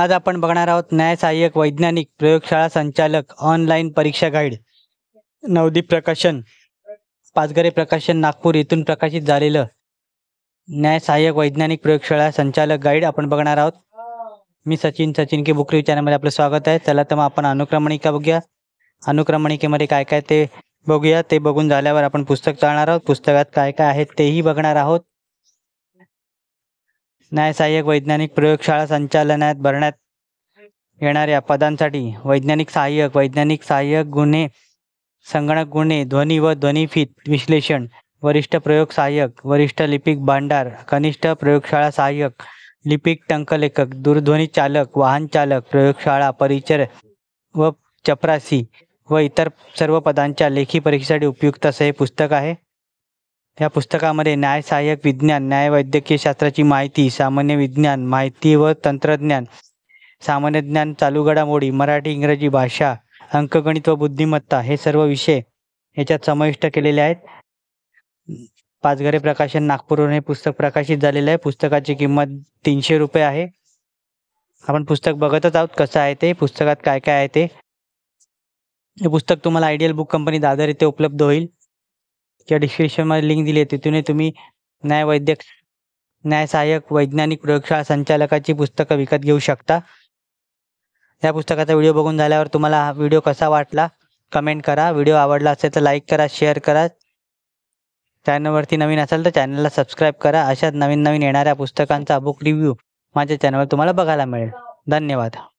आज आपण बघणार आहोत न्याय सहाय्यक वैज्ञानिक प्रयोगशाळा संचालक ऑनलाईन परीक्षा गाईड नवदीप प्रकाशन पाचगरे प्रकाशन नागपूर येथून प्रकाशित झालेलं न्याय सहाय्यक वैज्ञानिक प्रयोगशाळा संचालक गाईड आपण बघणार आहोत मी सचिन सचिन के बुकरी चॅनलमध्ये आपलं स्वागत आहे चला तर मग आपण अनुक्रमणिका बघूया अनुक्रमणिकेमध्ये काय काय ते बघूया ते बघून झाल्यावर आपण पुस्तक चालणार आहोत पुस्तकात काय काय आहे तेही बघणार आहोत न्यायसहाय्यक वैज्ञानिक प्रयोगशाळा संचालनात भरण्यात येणाऱ्या पदांसाठी वैज्ञानिक सहाय्यक वैज्ञानिक सहाय्यक गुन्हे संगणक गुन्हे ध्वनी व फित विश्लेषण वरिष्ठ प्रयोग सहाय्यक वरिष्ठ लिपिक भांडार कनिष्ठ प्रयोगशाळा सहाय्यक लिपिक टंकलेखक दूरध्वनी चालक वाहन चालक प्रयोगशाळा परिचर व चपरासी व इतर सर्व पदांच्या लेखी परीक्षेसाठी उपयुक्त असं हे पुस्तक आहे या पुस्तकामध्ये न्याय सहाय्यक विज्ञान न्यायवैद्यकीय शास्त्राची माहिती सामान्य विज्ञान माहिती व तंत्रज्ञान सामान्य ज्ञान चालू घडामोडी मराठी इंग्रजी भाषा अंकगणित व बुद्धिमत्ता हे सर्व विषय याच्यात समाविष्ट केलेले आहेत पाचघरे प्रकाशन नागपूरवरून हे पुस्तक प्रकाशित झालेलं आहे पुस्तकाची किंमत तीनशे रुपये आहे आपण पुस्तक बघतच आहोत कसं आहे ते पुस्तकात काय काय आहे ते हे पुस्तक तुम्हाला आयडियल बुक कंपनी दादर इथे उपलब्ध होईल किंवा डिस्क्रिप्शनमध्ये लिंक दिली आहे तिथूनही तुम्ही न्याय न्याय सहाय्यक वैज्ञानिक प्रयोगशाळा संचालकाची पुस्तकं विकत घेऊ शकता या पुस्तकाचा व्हिडिओ बघून झाल्यावर तुम्हाला हा व्हिडिओ कसा वाटला कमेंट करा व्हिडिओ आवडला असेल तर लाईक करा शेअर करा चॅनलवरती नवीन असेल तर चॅनलला सबस्क्राईब करा अशाच नवीन नवीन येणाऱ्या पुस्तकांचा बुक रिव्ह्यू माझ्या चॅनलवर तुम्हाला बघायला मिळेल धन्यवाद